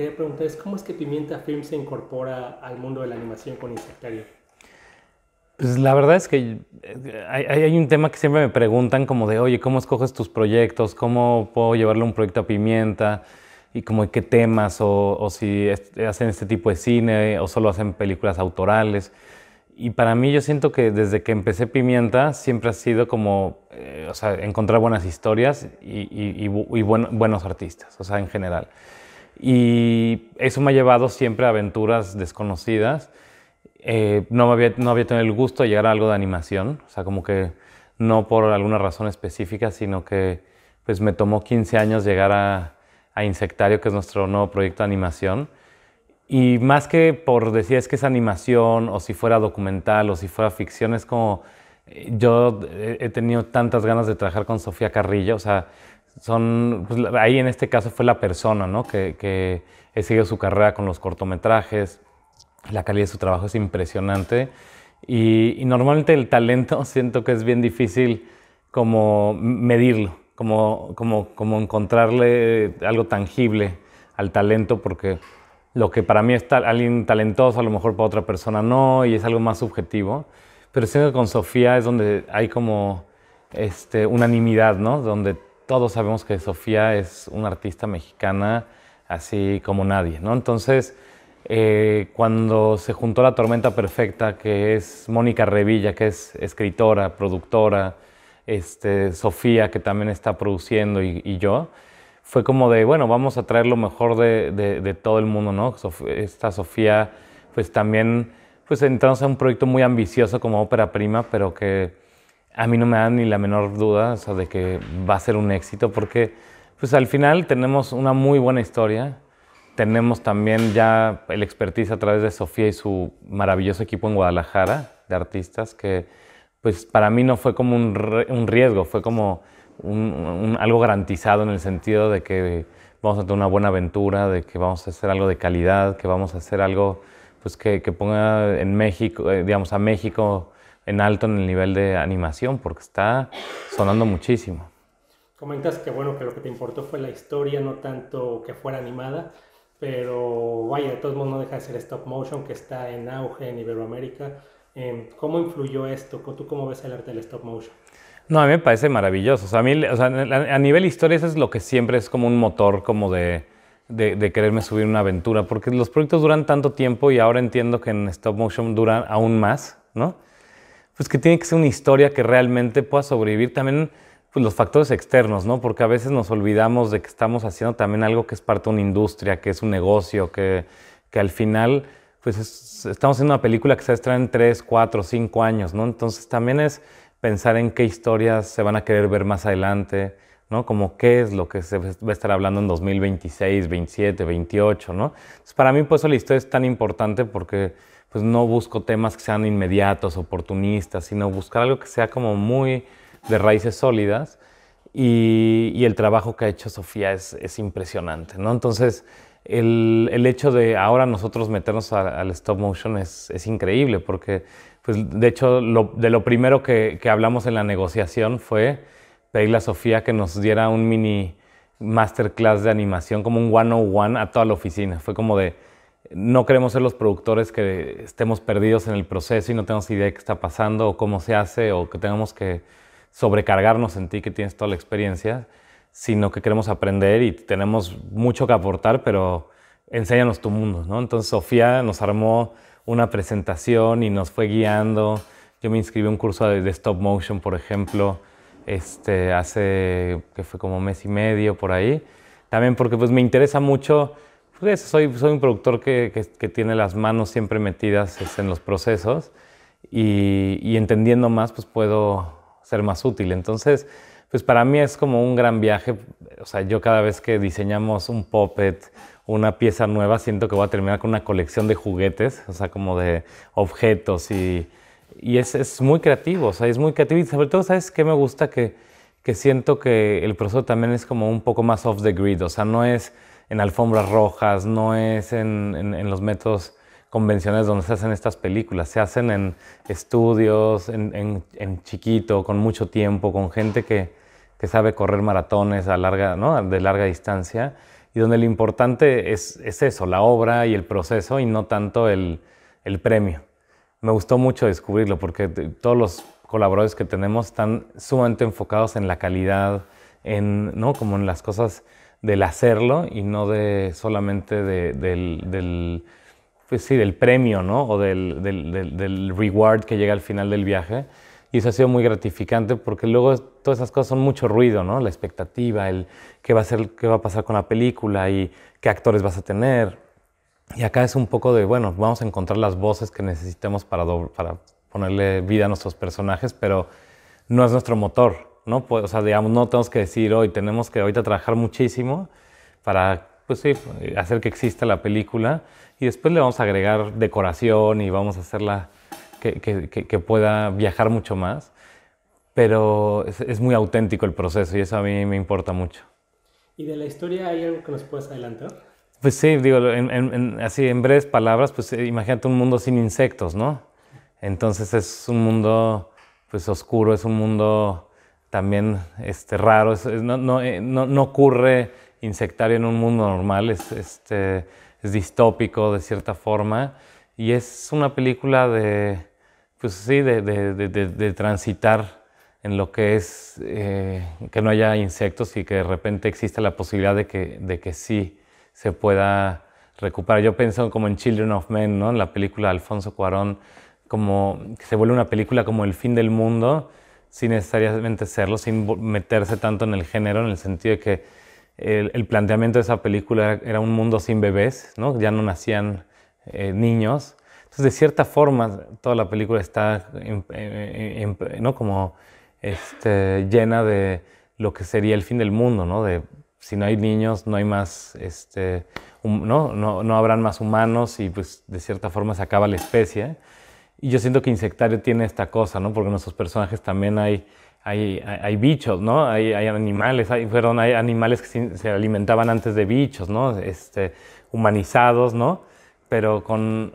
quería preguntar cómo es que Pimienta Film se incorpora al mundo de la animación con Insectario. Pues la verdad es que eh, hay, un tema que siempre me preguntan como de, oye, ¿cómo escoges tus proyectos? ¿Cómo puedo llevarle un proyecto a Pimienta? Y como qué temas, o, si hacen este tipo de cine, o solo hacen películas autorales. Y para mí yo siento que desde que empecé Pimienta siempre ha sido como, eh, o sea, encontrar buenas historias y, buenos artistas, o sea, en general y eso me ha llevado siempre a aventuras desconocidas. Eh, no, había, no había tenido el gusto de llegar a algo de animación, o sea, como que no por alguna razón específica, sino que pues me tomó 15 años llegar a, a Insectario, que es nuestro nuevo proyecto de animación. Y más que por decir es que es animación, o si fuera documental, o si fuera ficción, es como eh, yo he tenido tantas ganas de trabajar con Sofía Carrillo, o sea, son, pues, ahí en este caso fue la persona, ¿no? Que, que seguido su carrera con los cortometrajes, la calidad de su trabajo es impresionante y, normalmente el talento siento que es bien difícil como medirlo, como, como, como encontrarle algo tangible al talento porque lo que para mí es alguien talentoso, a lo mejor para otra persona no, y es algo más subjetivo. Pero siento que con Sofía es donde hay como este, unanimidad, ¿no? Donde todos sabemos que Sofía es una artista mexicana así como nadie, ¿no? Entonces, eh, cuando se juntó La Tormenta Perfecta, que es Mónica Revilla, que es escritora, productora, este, Sofía, que también está produciendo, y, yo, fue como de, bueno, vamos a traer lo mejor de, todo el mundo, ¿no? esta Sofía, pues también, pues entramos a un proyecto muy ambicioso como ópera prima, pero que a mí no me da ni la menor duda de que va a ser un éxito porque pues al final tenemos una muy buena historia, tenemos también ya el expertise a través de Sofía y su maravilloso equipo en Guadalajara de artistas que pues para mí no fue como un, riesgo, fue como algo garantizado en el sentido de que vamos a tener una buena aventura, de que vamos a hacer algo de calidad, que vamos a hacer algo pues que, que ponga en México, eh, digamos a México en alto en el nivel de animación porque está sonando muchísimo. Comentas que bueno, que lo que te importó fue la historia, no tanto que fuera animada, pero vaya, de todos modos no deja de ser stop motion que está en auge en Iberoamérica. Em, ¿Cómo influyó esto? ¿Tú cómo ves el arte del stop motion? No, a mí me parece maravilloso. O sea, a, mí, a nivel historia eso es lo que siempre es como un motor como de, de, quererme subir una aventura, porque los proyectos duran tanto tiempo y ahora entiendo que en stop motion duran aún más, ¿no? pues que tiene que ser una historia que realmente pueda sobrevivir también pues, los factores externos, ¿no? Porque a veces nos olvidamos de que estamos haciendo también algo que es parte de una industria, que es un negocio, que, que al final pues estamos haciendo una película que se extrae en 3, 4, 5 años, ¿no? Entonces también es pensar en qué historias se van a querer ver más adelante, ¿no? Como qué es lo que se va a estar hablando en 2026, 27, 28, ¿no? Entonces para mí pues, la historia es tan importante porque pues no busco temas que sean inmediatos, oportunistas, sino buscar algo que sea como muy de raíces sólidas. Y, el trabajo que ha hecho Sofía es, impresionante, ¿no? Entonces, el, hecho de ahora nosotros meternos al stop motion es, increíble, porque, pues, de hecho, de lo primero que, hablamos en la negociación fue pedirle a Sofía que nos diera un mini masterclass de animación, como un one-on-one a toda la oficina. Fue como de, no queremos ser los productores que estemos perdidos en el proceso y no tenemos idea de qué está pasando o cómo se hace o que tengamos que sobrecargarnos en ti que tienes toda la experiencia, sino que queremos aprender y tenemos mucho que aportar, pero enséñanos tu mundo, ¿no? Entonces Sofía nos armó una presentación y nos fue guiando. Yo me inscribí a un curso de, stop motion, por ejemplo, este, hace que fue como mes y medio por ahí. También porque pues me interesa mucho pues, soy, un productor que, tiene las manos siempre metidas en los procesos y, entendiendo más, pues puedo ser más útil. Entonces, pues para mí es como un gran viaje. O sea, yo cada vez que diseñamos un puppet, una pieza nueva, siento que voy a terminar con una colección de juguetes, o sea, como de objetos y, es, muy creativo, o sea, es muy creativo y sobre todo, ¿sabes qué me gusta? que siento que el proceso también es como un poco más off the grid, o sea, no es en alfombras rojas, no es en, los métodos convencionales donde se hacen estas películas, se hacen en estudios, en, en chiquito, con mucho tiempo, con gente que, que, sabe correr maratones a larga, ¿no? de larga distancia, y donde lo importante es, es eso, la obra y el proceso y no tanto el, el premio. Me gustó mucho descubrirlo porque todos los colaboradores que tenemos están sumamente enfocados en la calidad, en, ¿no? como en las cosas del hacerlo y no de solamente pues del, premio o del, del, reward que llega al final del viaje. Y eso ha sido muy gratificante porque luego todas esas cosas son mucho ruido, ¿no? La expectativa, el qué va a, ser, qué va a pasar con la película y qué actores vas a tener. Y acá es un poco de, bueno, vamos a encontrar las voces que necesitemos para, para ponerle vida a nuestros personajes, pero no es nuestro motor. ¿no? Pues, o sea, digamos, no tenemos que decir hoy, tenemos que ahorita trabajar muchísimo para, pues sí, hacer que exista la película y después le vamos a agregar decoración y vamos a hacerla que, que, pueda viajar mucho más. Pero es, muy auténtico el proceso y eso a mí me importa mucho. ¿Y de la historia hay algo que nos puedas adelantar? Pues sí, digo, en, así en breves palabras, pues eh, imagínate un mundo sin insectos, ¿no? Entonces es un mundo, pues oscuro, es un mundo también este, raro, no, eh, no, no, ocurre insectario en un mundo normal, es, este, es distópico de cierta forma y es una película de, pues sí, de, de, de, transitar en lo que es eh, que no haya insectos y que de repente exista la posibilidad de que, de que sí se pueda recuperar. Yo pienso como en Children of Men, ¿no? en la película de Alfonso Cuarón, como que se vuelve una película como el fin del mundo sin necesariamente serlo, sin meterse tanto en el género, en el sentido de que el, planteamiento de esa película era, un mundo sin bebés, ¿no? ya no nacían eh, niños. Entonces, de cierta forma, toda la película está ¿no? como este, llena de lo que sería el fin del mundo, de si no hay niños, no hay más, este, no habrán más humanos y pues de cierta forma se acaba la especie. Y yo siento que Insectario tiene esta cosa, Porque en nuestros personajes también hay, hay, bichos, ¿no? Hay, hay animales, hay, hay animales que se, alimentaban antes de bichos, Este, humanizados, ¿no? Pero con,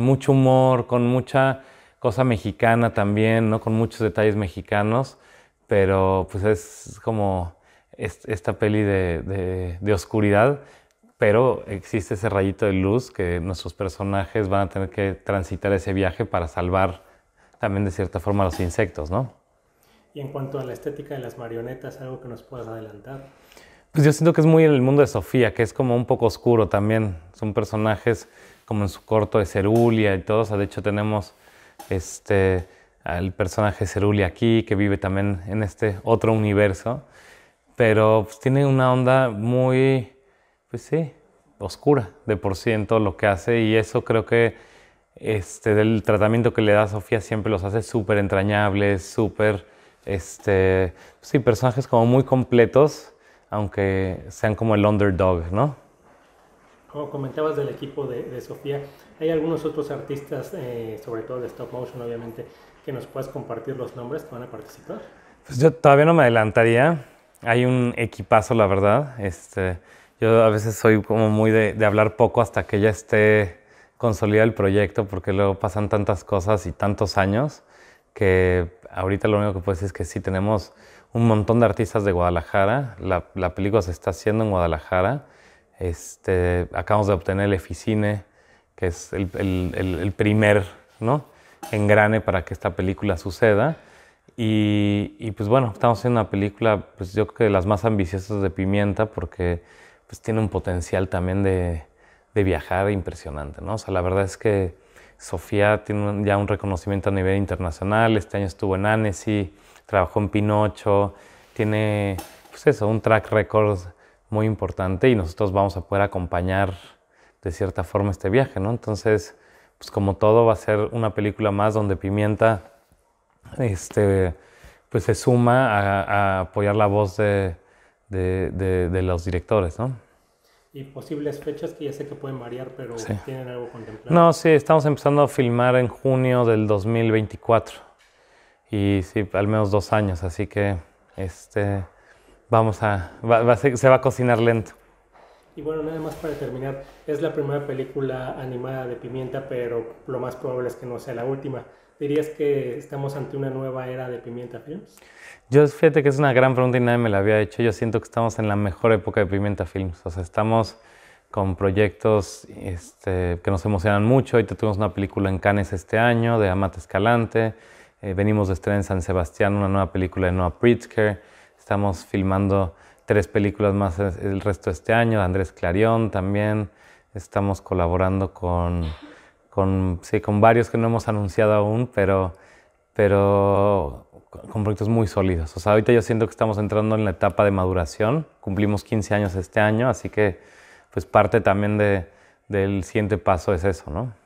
mucho humor, con mucha cosa mexicana también, ¿no? Con muchos detalles mexicanos, pero pues es como esta peli de, de oscuridad, pero existe ese rayito de luz que nuestros personajes van a tener que transitar ese viaje para salvar también de cierta forma a los insectos, ¿no? Y en cuanto a la estética de las marionetas, algo que nos puedas adelantar. Pues yo siento que es muy en el mundo de Sofía, que es como un poco oscuro también. Son personajes como en su corto de Cerulia y todo. de hecho tenemos este, al personaje Cerulia aquí, que vive también en este otro universo. Pero pues, tiene una onda muy pues sí, oscura de por ciento lo que hace y eso creo que este, del tratamiento que le da Sofía siempre los hace súper entrañables, súper, este, sí, personajes como muy completos, aunque sean como el underdog, ¿no? Como comentabas del equipo de, Sofía, hay algunos otros artistas, eh, sobre todo de stop motion, obviamente, que nos puedas compartir los nombres que van a participar. Pues yo todavía no me adelantaría. Hay un equipazo, la verdad. Este, yo a veces soy como muy de, hablar poco hasta que ya esté consolidado el proyecto, porque luego pasan tantas cosas y tantos años que ahorita lo único que puedo decir es que sí, tenemos un montón de artistas de Guadalajara. La, película se está haciendo en Guadalajara. Este, acabamos de obtener el Eficine, que es el, primer ¿no? engrane para que esta película suceda. Y, pues bueno, estamos en una película, pues yo creo que de las más ambiciosas de Pimienta, porque pues, tiene un potencial también de, viajar impresionante, ¿no? O sea, la verdad es que Sofía tiene ya un reconocimiento a nivel internacional, este año estuvo en Annecy, trabajó en Pinocho, tiene, pues eso, un track record muy importante y nosotros vamos a poder acompañar de cierta forma este viaje, ¿no? Entonces, pues como todo va a ser una película más donde Pimienta, este, pues se suma a, apoyar la voz de, de, los directores, ¿no? y posibles fechas que ya sé que pueden variar, pero tienen algo contemplado. No, sí, estamos empezando a filmar en junio del 2024 y sí, al menos dos años, así que este, vamos a, se, se va a cocinar lento. Y bueno, nada más para terminar, es la primera película animada de Pimienta, pero lo más probable es que no sea la última. ¿Dirías que estamos ante una nueva era de Pimienta Films? Yo fíjate que es una gran pregunta y nadie me la había hecho. Yo siento que estamos en la mejor época de Pimienta Films. O sea, estamos con proyectos este, que nos emocionan mucho. Ahorita tuvimos una película en Cannes este año de Amate Escalante. Eh, venimos de estrenar en San Sebastián una nueva película de Noah Pritzker. Estamos filmando tres películas más el resto de este año. Andrés Clarión también. Estamos colaborando con con, con varios que no hemos anunciado aún, pero, pero con proyectos muy sólidos. O sea, ahorita yo siento que estamos entrando en la etapa de maduración. Cumplimos 15 años este año, así que pues parte también de, del siguiente paso es eso, ¿no?